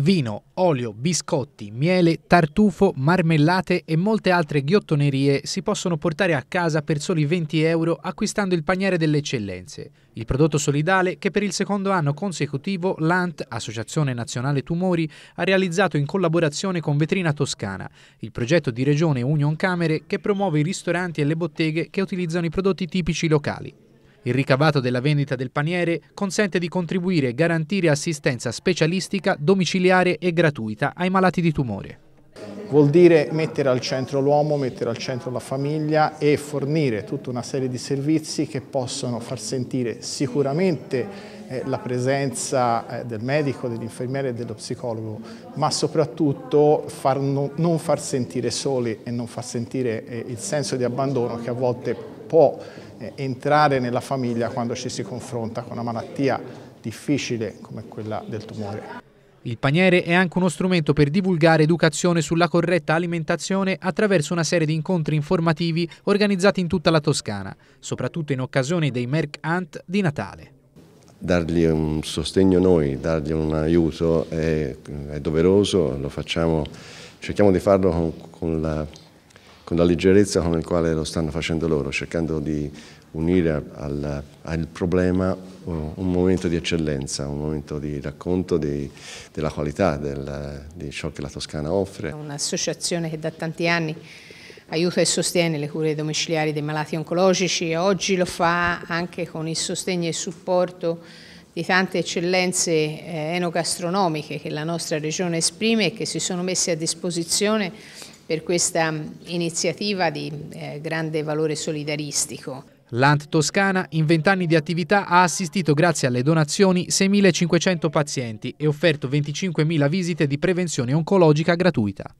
Vino, olio, biscotti, miele, tartufo, marmellate e molte altre ghiottonerie si possono portare a casa per soli 20 euro acquistando il paniere delle eccellenze. Il prodotto solidale che per il secondo anno consecutivo l'ANT, Associazione Nazionale Tumori, ha realizzato in collaborazione con Vetrina Toscana, il progetto di regione Union Camere che promuove i ristoranti e le botteghe che utilizzano i prodotti tipici locali. Il ricavato della vendita del paniere consente di contribuire e garantire assistenza specialistica, domiciliare e gratuita ai malati di tumore. Vuol dire mettere al centro l'uomo, mettere al centro la famiglia e fornire tutta una serie di servizi che possono far sentire sicuramente eh, la presenza eh, del medico, dell'infermiere e dello psicologo, ma soprattutto far non, non far sentire soli e non far sentire eh, il senso di abbandono che a volte può eh, entrare nella famiglia quando ci si confronta con una malattia difficile come quella del tumore. Il paniere è anche uno strumento per divulgare educazione sulla corretta alimentazione attraverso una serie di incontri informativi organizzati in tutta la Toscana, soprattutto in occasione dei Merck Hunt di Natale. Dargli un sostegno noi, dargli un aiuto è, è doveroso, lo facciamo, cerchiamo di farlo con, con la con la leggerezza con la quale lo stanno facendo loro, cercando di unire al, al problema uh, un momento di eccellenza, un momento di racconto di, della qualità del, di ciò che la Toscana offre. un'associazione che da tanti anni aiuta e sostiene le cure domiciliari dei malati oncologici e oggi lo fa anche con il sostegno e il supporto di tante eccellenze eh, enogastronomiche che la nostra regione esprime e che si sono messe a disposizione per questa mm, iniziativa di eh, grande valore solidaristico. L'ANT Toscana in vent'anni di attività ha assistito grazie alle donazioni 6.500 pazienti e offerto 25.000 visite di prevenzione oncologica gratuita.